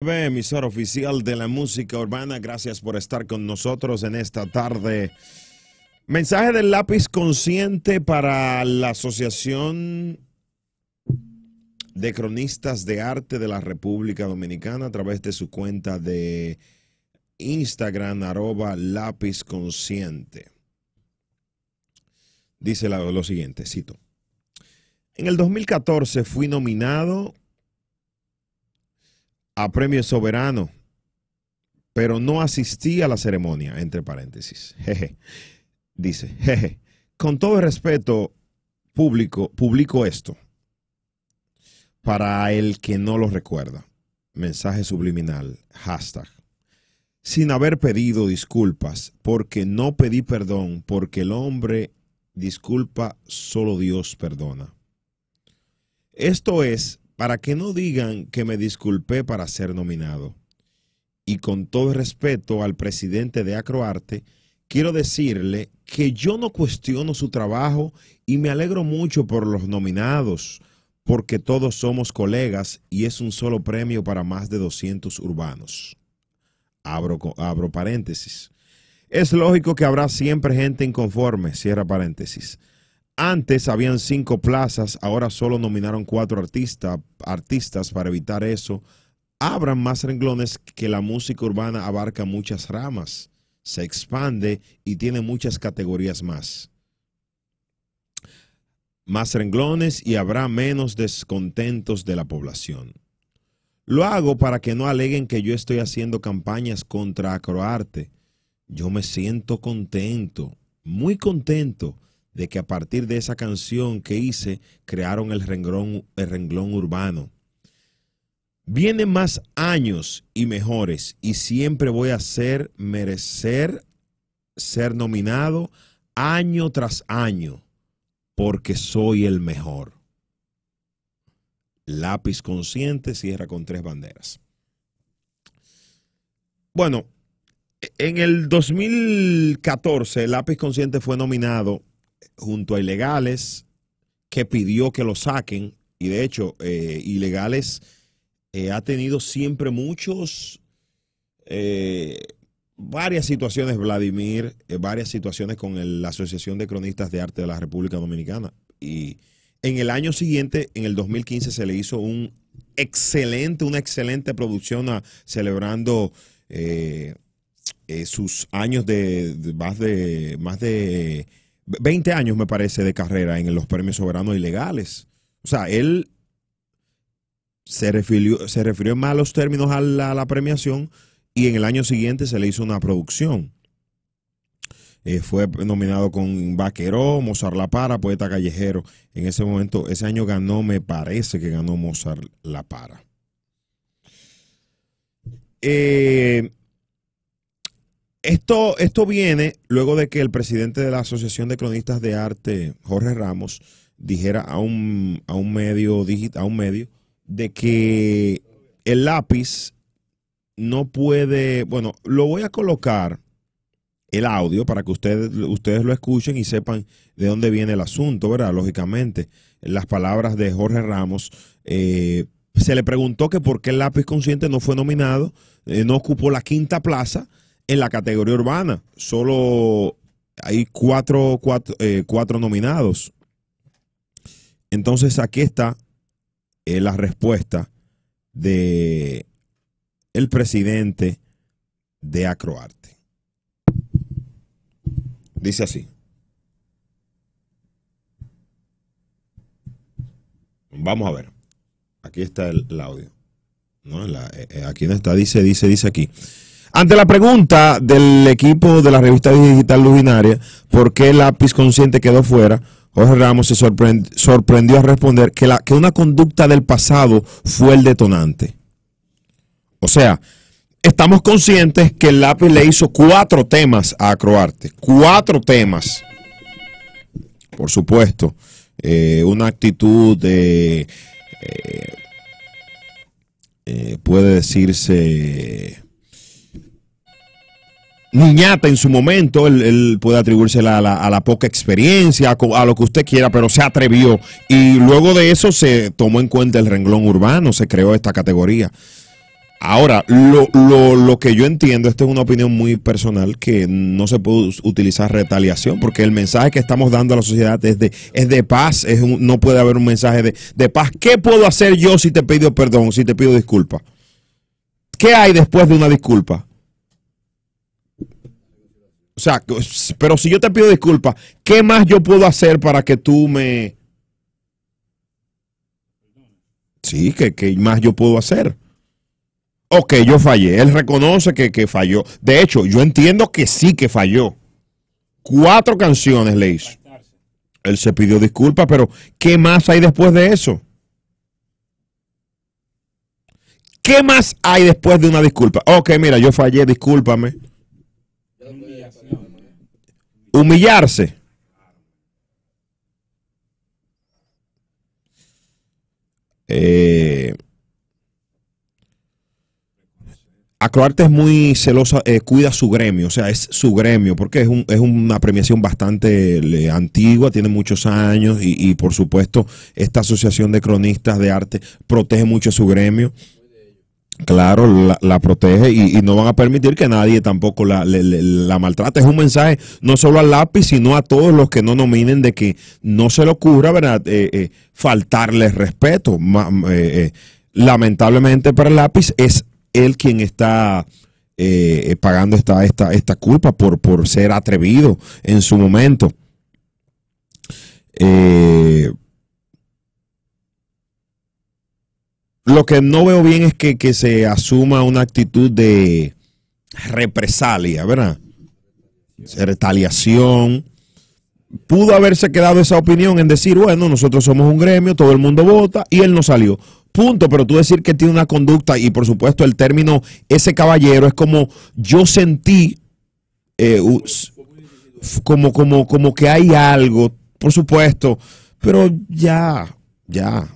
Emisor oficial de la música urbana, gracias por estar con nosotros en esta tarde. Mensaje del lápiz consciente para la Asociación de Cronistas de Arte de la República Dominicana a través de su cuenta de Instagram, arroba lápiz consciente. Dice lo siguiente, cito. En el 2014 fui nominado a Premio Soberano, pero no asistí a la ceremonia, entre paréntesis. Jeje. Dice, jeje, con todo respeto público, publico esto para el que no lo recuerda. Mensaje subliminal, hashtag. Sin haber pedido disculpas, porque no pedí perdón, porque el hombre disculpa, solo Dios perdona. Esto es para que no digan que me disculpé para ser nominado. Y con todo respeto al presidente de Acroarte, quiero decirle que yo no cuestiono su trabajo y me alegro mucho por los nominados, porque todos somos colegas y es un solo premio para más de 200 urbanos. Abro, abro paréntesis. Es lógico que habrá siempre gente inconforme, cierra paréntesis. Antes habían cinco plazas, ahora solo nominaron cuatro artistas para evitar eso. Abran más renglones que la música urbana abarca muchas ramas, se expande y tiene muchas categorías más. Más renglones y habrá menos descontentos de la población. Lo hago para que no aleguen que yo estoy haciendo campañas contra Acroarte. Yo me siento contento, muy contento de que a partir de esa canción que hice, crearon el renglón, el renglón urbano. Vienen más años y mejores y siempre voy a ser merecer ser nominado año tras año porque soy el mejor. Lápiz consciente cierra con tres banderas. Bueno, en el 2014 Lápiz consciente fue nominado junto a ilegales que pidió que lo saquen y de hecho eh, ilegales eh, ha tenido siempre muchos eh, varias situaciones Vladimir varias situaciones con la asociación de cronistas de arte de la República Dominicana y en el año siguiente en el 2015 se le hizo un excelente una excelente producción celebrando sus años de, más de más de 20 años, me parece, de carrera en los premios soberanos ilegales. O sea, él se refirió, se refirió en malos términos a la, premiación y en el año siguiente se le hizo una producción. Eh, fue nominado con Vaqueró, Mozart La Para, Poeta Callejero. En ese momento, ese año ganó, me parece que ganó Mozart La Para. Eh, esto, esto viene luego de que el presidente de la Asociación de Cronistas de Arte, Jorge Ramos, dijera a un, a un medio a un medio de que el lápiz no puede, bueno, lo voy a colocar el audio para que ustedes, ustedes lo escuchen y sepan de dónde viene el asunto, ¿verdad? Lógicamente, las palabras de Jorge Ramos, eh, se le preguntó que por qué el lápiz consciente no fue nominado, eh, no ocupó la quinta plaza en la categoría urbana. Solo hay cuatro, eh, nominados. Entonces aquí está eh, la respuesta de el presidente de Acroarte. Dice así. Vamos a ver. Aquí está el, audio. ¿No? Eh, aquí no está. Dice, dice, dice aquí. Ante la pregunta del equipo de la revista digital Luginaria, ¿por qué Lápiz Consciente quedó fuera? Jorge Ramos se sorprendió a responder que, una conducta del pasado fue el detonante. O sea, estamos conscientes que el lápiz le hizo cuatro temas a Croarte, Cuatro temas. Por supuesto, eh, una actitud de... Eh, eh, puede decirse niñata en su momento, él, puede atribuirse a la, poca experiencia, a, lo que usted quiera, pero se atrevió. Y luego de eso se tomó en cuenta el renglón urbano, se creó esta categoría. Ahora, lo, lo, que yo entiendo, esta es una opinión muy personal, que no se puede utilizar retaliación, porque el mensaje que estamos dando a la sociedad es de, es de paz, es no puede haber un mensaje de, de paz. ¿Qué puedo hacer yo si te pido perdón, si te pido disculpa? ¿Qué hay después de una disculpa? O sea, pero si yo te pido disculpas, ¿qué más yo puedo hacer para que tú me... Sí, ¿qué, más yo puedo hacer? Ok, yo fallé. Él reconoce que, que falló. De hecho, yo entiendo que sí que falló. Cuatro canciones le hizo. Él se pidió disculpas, pero ¿qué más hay después de eso? ¿Qué más hay después de una disculpa? Ok, mira, yo fallé, discúlpame humillarse. Eh, Acroarte es muy celosa, eh, cuida su gremio, o sea, es su gremio, porque es, un, es una premiación bastante eh, antigua, tiene muchos años y, y, por supuesto esta asociación de cronistas de arte protege mucho su gremio. Claro, la, protege y, no van a permitir que nadie tampoco la, maltrate. Es un mensaje no solo al lápiz, sino a todos los que no nominen de que no se le ocurra, ¿verdad? Eh, eh, faltarles respeto. Eh, lamentablemente para el lápiz es él quien está pagando esta, esta, esta culpa por, por ser atrevido en su momento. Eh, Lo que no veo bien es que, que se asuma una actitud de represalia, ¿verdad? Retaliación. Pudo haberse quedado esa opinión en decir, bueno, nosotros somos un gremio, todo el mundo vota y él no salió. Punto, pero tú decir que tiene una conducta y por supuesto el término ese caballero es como yo sentí eh, como, como, como que hay algo, por supuesto, pero ya, ya,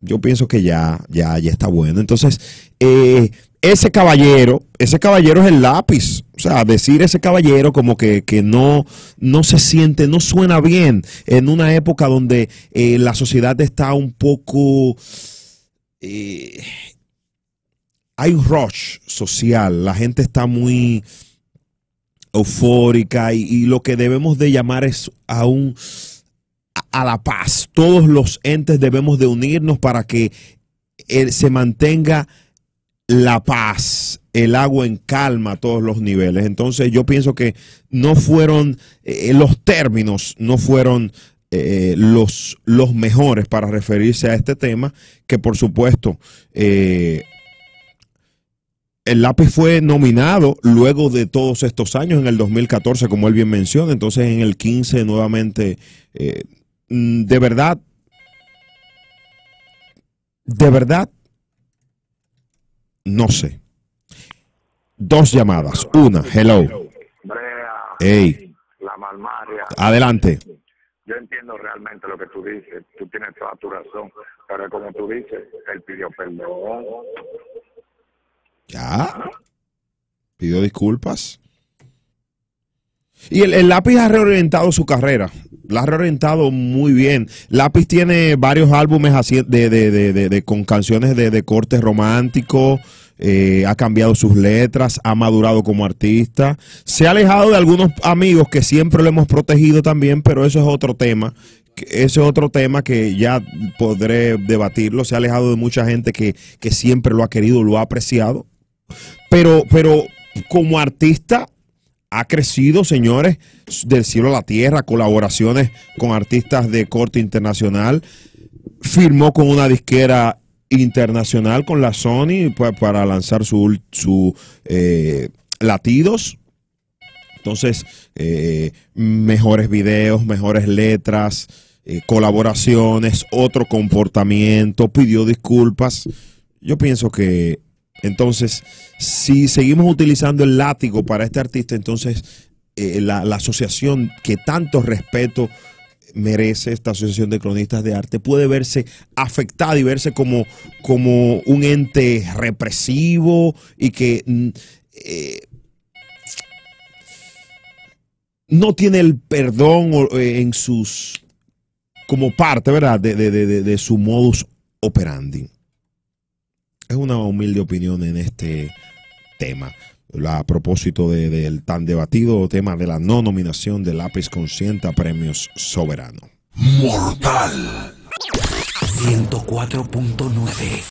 yo pienso que ya, ya, ya está bueno. Entonces, eh, ese caballero, ese caballero es el lápiz. O sea, decir ese caballero como que, no, no se siente, no suena bien en una época donde eh, la sociedad está un poco... Eh, hay un rush social, la gente está muy eufórica y lo que debemos de llamar es a un la paz. Todos los entes debemos de unirnos para que eh, se mantenga la paz, el agua en calma a todos los niveles. Entonces yo pienso que no fueron eh, los términos, no fueron eh, los, los mejores para referirse a este tema, que por supuesto el lápiz fue nominado luego de todos estos años, en el 2014, como él bien menciona, entonces en el 15 nuevamente Mm, de verdad, de verdad, no sé. Dos llamadas. Una, hello. Hey. Adelante. Yo entiendo realmente lo que tú dices. Tú tienes toda tu razón. Pero como tú dices, él pidió perdón. Ya. Pidió disculpas. Y el lápiz ha reorientado su carrera la ha reorientado muy bien. Lápiz tiene varios álbumes de, con canciones de, corte romántico. Eh, ha cambiado sus letras, ha madurado como artista, se ha alejado de algunos amigos que siempre lo hemos protegido también, pero eso es otro tema ese es otro tema que ya podré debatirlo. Se ha alejado de mucha gente que, que siempre lo ha querido, lo ha apreciado. Pero, pero como artista, ha crecido, señores, del cielo a la tierra, colaboraciones con artistas de corte internacional. Firmó con una disquera internacional, con la Sony, para lanzar su, su eh, latidos. Entonces, eh, mejores videos, mejores letras, eh, colaboraciones, otro comportamiento, pidió disculpas. Yo pienso que entonces, si seguimos utilizando el látigo para este artista, entonces eh, la, asociación que tanto respeto merece esta asociación de cronistas de arte puede verse afectada y verse como, un ente represivo y que mm, eh, no tiene el perdón eh, en sus como parte, ¿verdad? De, de su modus operandi. Es una humilde opinión en este tema. a propósito del tan debatido tema de la no nominación de Lápiz Consciente a Premios Soberano. Mortal 104.9